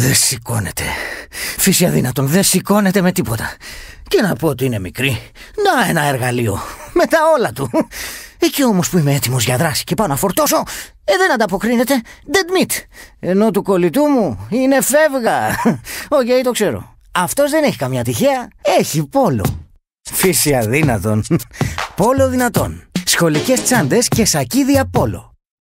Δεν σηκώνεται. Φύση αδύνατον, δεν σηκώνεται με τίποτα. Και να πω ότι είναι μικρή. Να ένα εργαλείο. Με τα όλα του. Εκεί όμως που είμαι έτοιμος για δράση και πάω να φορτώσω, ε, δεν ανταποκρίνεται. Dead meat. Ενώ του κολλητού μου είναι φεύγα. Οκ, okay, το ξέρω. Αυτός δεν έχει καμιά τυχαία. Έχει πόλο. Φύση αδύνατον. Πόλο δυνατόν. Σχολικές τσάντες και σακίδια πόλο.